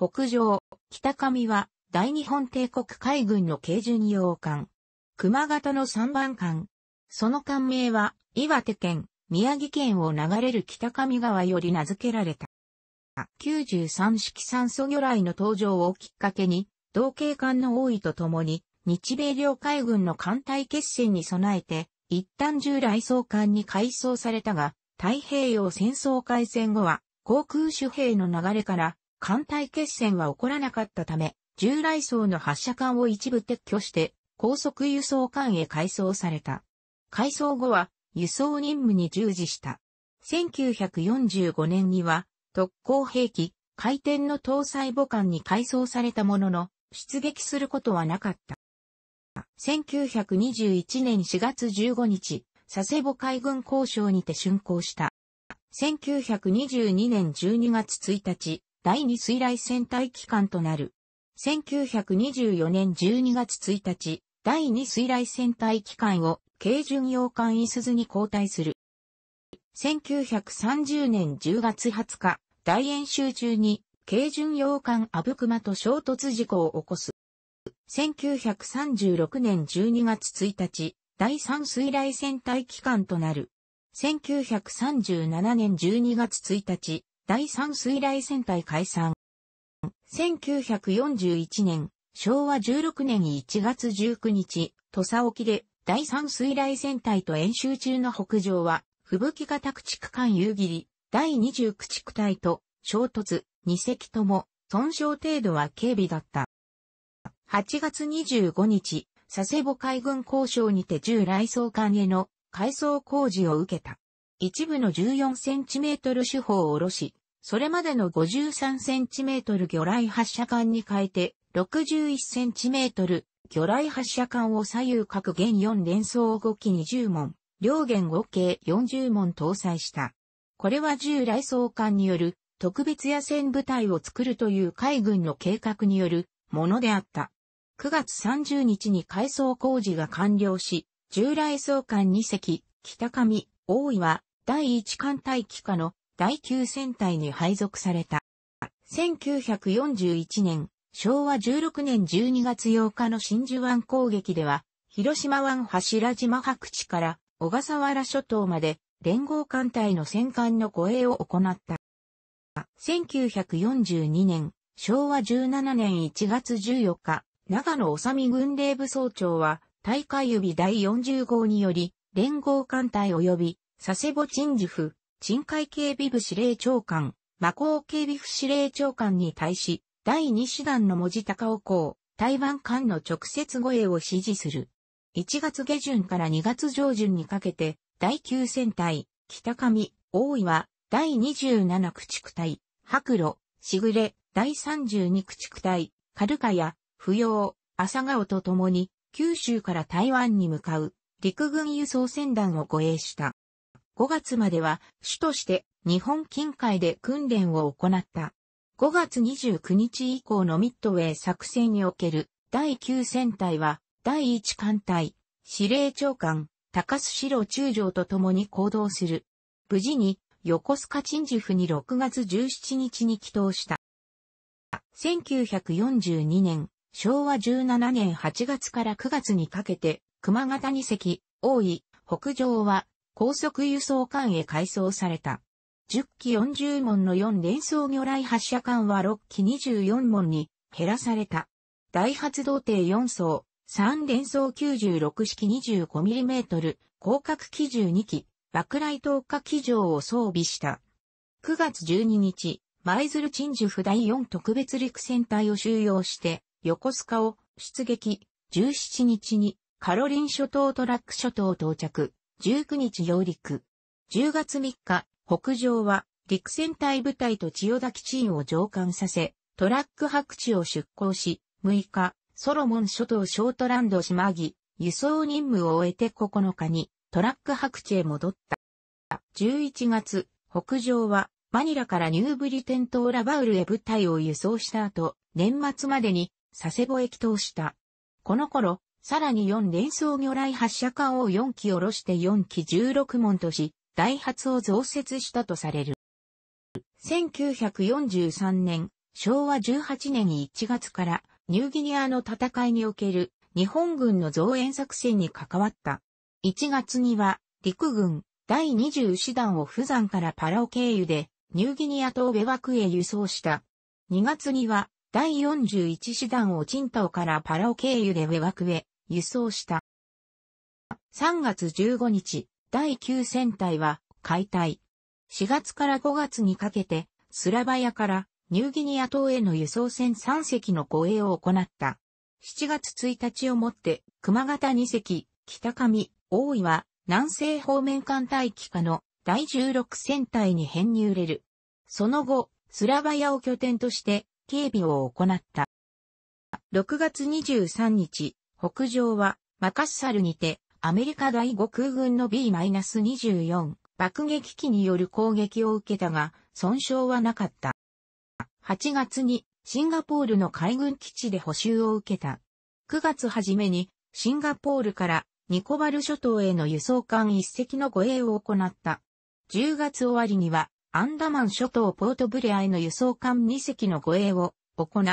北上、北上は大日本帝国海軍の軽巡洋艦。熊型の3番艦。その艦名は岩手県、宮城県を流れる北上川より名付けられた。93式酸素魚雷の登場をきっかけに、同系艦の多いとともに、日米両海軍の艦隊決戦に備えて、一旦従来総艦に改装されたが、太平洋戦争開戦後は、航空守兵の流れから、艦隊決戦は起こらなかったため、従来層の発射艦を一部撤去して、高速輸送艦へ改装された。改装後は、輸送任務に従事した。1945年には、特攻兵器、回転の搭載母艦に改装されたものの、出撃することはなかった。1921年4月15日、佐世保海軍交渉にて竣工した。1922年12月1日、第2水雷戦隊機関となる。1924年12月1日、第2水雷戦隊機関を軽巡洋艦イスズに交代する。1930年10月20日、大演習中に軽巡洋艦アブクマと衝突事故を起こす。1936年12月1日、第3水雷戦隊機関となる。1937年12月1日、第3水雷戦隊解散。1941年、昭和16年1月19日、土佐沖で第3水雷戦隊と演習中の北上は、吹雪型駆逐艦夕霧、第20駆逐隊と衝突、2隻とも、損傷程度は軽微だった。8月25日、佐世保海軍交渉にて従来総艦への改装工事を受けた。一部の14センチメートル手法を下ろし、それまでの 53cm 魚雷発射管に変えて、61cm 魚雷発射管を左右各弦4連装5機20門、両弦合計40門搭載した。これは従来装艦による特別野戦部隊を作るという海軍の計画によるものであった。9月30日に改装工事が完了し、従来装艦2隻、北上、大井は第1艦隊機下の第9戦隊に配属された。1941年、昭和16年12月8日の真珠湾攻撃では、広島湾柱島白地から小笠原諸島まで連合艦隊の戦艦の護衛を行った。1942年、昭和17年1月14日、長野治軍令部総長は、大会指第40号により、連合艦隊及び佐世保鎮守府、陳海警備部司令長官、魔法警備府司令長官に対し、第2師団の文字高尾港、台湾艦の直接護衛を指示する。1月下旬から2月上旬にかけて、第9戦隊、北上、大岩、第27駆逐隊、白露、しぐれ、第32駆逐隊、カルカや、不要、朝顔と共に、九州から台湾に向かう、陸軍輸送船団を護衛した。5月までは主として日本近海で訓練を行った。5月29日以降のミッドウェー作戦における第9戦隊は第1艦隊、司令長官、高須四郎中将と共に行動する。無事に横須賀鎮守府に6月17日に帰投した。1942年、昭和17年8月から9月にかけて、熊形二隻、大井、北上は高速輸送艦へ改装された。10機40門の4連装魚雷発射艦は6機24門に減らされた。大発動艇4層、3連装96式 25mm、広角機12機、爆雷投下機場を装備した。9月12日、舞鶴鎮守府第4特別陸戦隊を収容して、横須賀を出撃、17日にカロリン諸島トラック諸島到着。19日上陸。10月3日、北上は、陸戦隊部隊と千代田基地を上艦させ、トラック白地を出港し、6日、ソロモン諸島ショートランド島木、輸送任務を終えて9日に、トラック白地へ戻った。11月、北上は、マニラからニューブリテントーラバウルへ部隊を輸送した後、年末までに、佐世保へ帰投した。この頃、さらに4連装魚雷発射艦を4機下ろして4機16門とし、ダイハツを増設したとされる。1943年、昭和18年1月からニューギニアの戦いにおける日本軍の増援作戦に関わった。1月には陸軍第20師団を富山からパラオ経由でニューギニア島ベワクへ輸送した。2月には第41師団をチンタオからパラオ経由でェワクへ輸送した。3月15日、第9戦隊は解体。4月から5月にかけて、スラバヤからニューギニア島への輸送船3隻の護衛を行った。7月1日をもって、熊型2隻、北上、大井は南西方面艦隊機下の第16戦隊に編入れる。その後、スラバヤを拠点として警備を行った。6月23日、北上は、マカッサルにて、アメリカ第5空軍の B-24 爆撃機による攻撃を受けたが、損傷はなかった。8月にシンガポールの海軍基地で補修を受けた。9月初めにシンガポールからニコバル諸島への輸送艦一隻の護衛を行った。10月終わりにはアンダマン諸島ポートブレアへの輸送艦2隻の護衛を行う。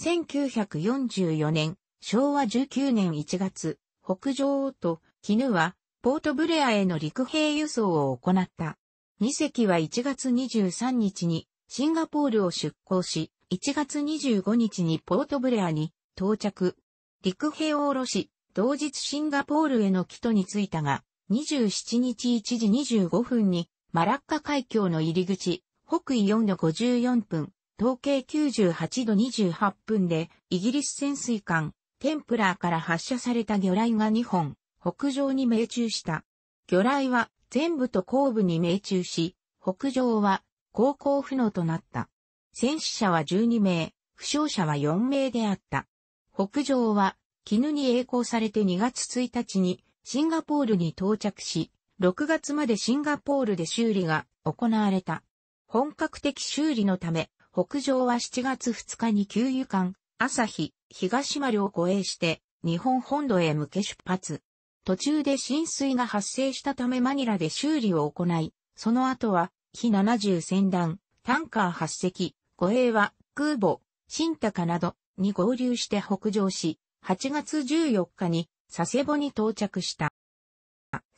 1944年昭和19年1月、北王と絹は、ポートブレアへの陸兵輸送を行った。2隻は1月23日にシンガポールを出港し、1月25日にポートブレアに到着。陸兵を下ろし、同日シンガポールへの帰途に着いたが、27日1時25分にマラッカ海峡の入り口、北緯4度54分、統計98度28分でイギリス潜水艦テンプラーから発射された魚雷が2本、北上に命中した。魚雷は全部と後部に命中し、北上は航行不能となった。戦死者は12名、負傷者は4名であった。北上は絹に栄光されて2月1日にシンガポールに到着し、6月までシンガポールで修理が行われた。本格的修理のため、北上は7月2日に給油艦、朝日、東丸を護衛して、日本本土へ向け出発。途中で浸水が発生したためマニラで修理を行い、その後は、非70船団、タンカー8隻、護衛は空母、新高などに合流して北上し、8月14日に佐世保に到着した。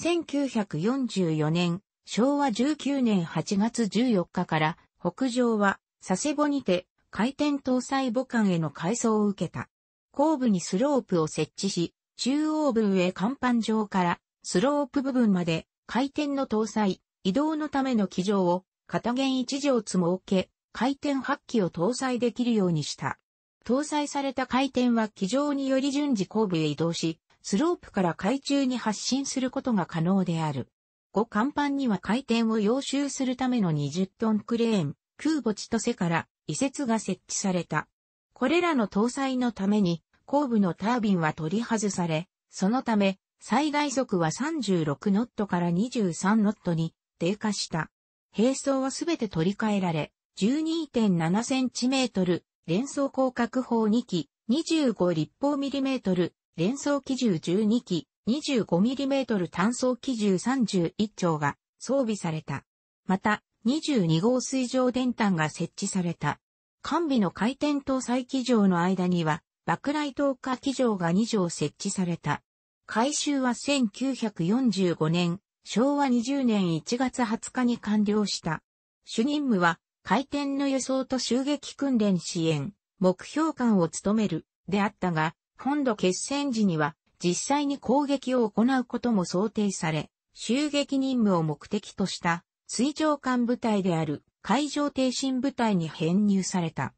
1944年、昭和19年8月14日から北上は佐世保にて回転搭載母艦への改装を受けた。後部にスロープを設置し、中央部上甲板上からスロープ部分まで回転の搭載、移動のための機上を片弦1積つうけ、回転発機を搭載できるようにした。搭載された回転は機上により順次後部へ移動し、スロープから海中に発進することが可能である。5甲板には回転を要集するための20トンクレーン、空母千歳から移設が設置された。これらの搭載のために、後部のタービンは取り外され、そのため、最大速は36ノットから23ノットに低下した。並走はすべて取り替えられ、12.7センチメートル、連装広角砲2機、25立方ミリメートル、連装機銃12機、25ミリメートル単装機銃31丁が装備された。また、22号水上電端が設置された。完備の回転搭載機場の間には、爆雷投下機場が2条設置された。改修は1945年、昭和20年1月20日に完了した。主任務は、回転の輸送と襲撃訓練支援、目標官を務める、であったが、本土決戦時には、実際に攻撃を行うことも想定され、襲撃任務を目的とした水上艦部隊である海上挺身部隊に編入された。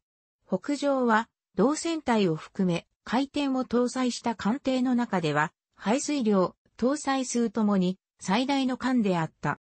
北上は、同船隊を含め、海底を搭載した艦艇の中では、排水量、搭載数ともに、最大の艦であった。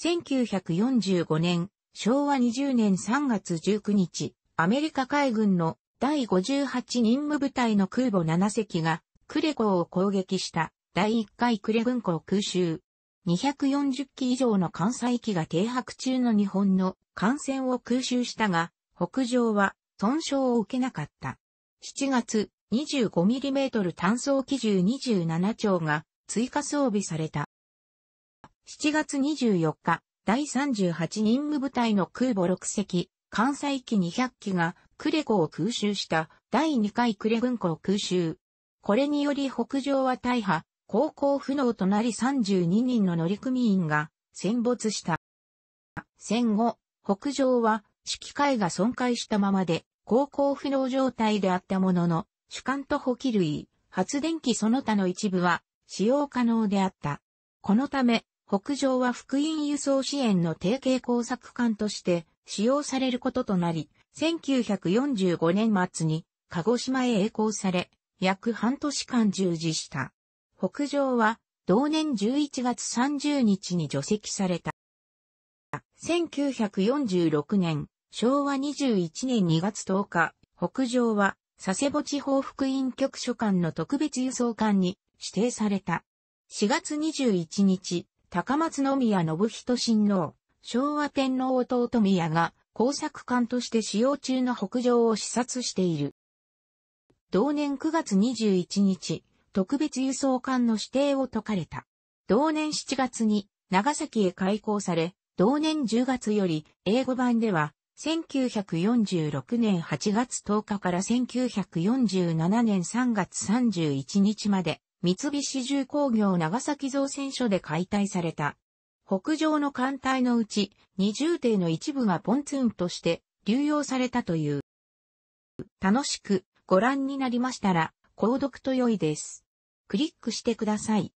1945年、昭和20年3月19日、アメリカ海軍の第58任務部隊の空母7隻が、クレ港を攻撃した第1回クレ軍港空襲。240機以上の艦載機が停泊中の日本の艦船を空襲したが、北上は損傷を受けなかった。7月、25mm 単装機銃27丁が追加装備された。7月24日、第38任務部隊の空母6隻、艦載機200機がクレコを空襲した第2回クレ軍港空襲。これにより北上は大破、航行不能となり32人の乗組員が戦没した。戦後、北上は指揮会が損壊したままで航行不能状態であったものの、主管と補給類、発電機その他の一部は使用可能であった。このため、北上は福音輸送支援の提携工作艦として使用されることとなり、1945年末に鹿児島へ栄光され、約半年間従事した。北上は同年11月30日に除籍された。1946年、昭和21年2月10日、北上は佐世保地方福院局所管の特別輸送艦に指定された。4月21日、高松宮信人親王、昭和天皇弟宮が工作艦として使用中の北上を視察している。同年9月21日、特別輸送艦の指定を解かれた。同年7月に長崎へ開港され、同年10月より英語版では、1946年8月10日から1947年3月31日まで、三菱重工業長崎造船所で解体された。北上の艦隊のうち20艇の一部がポンツーンとして流用されたという。楽しくご覧になりましたら、購読と良いです。クリックしてください。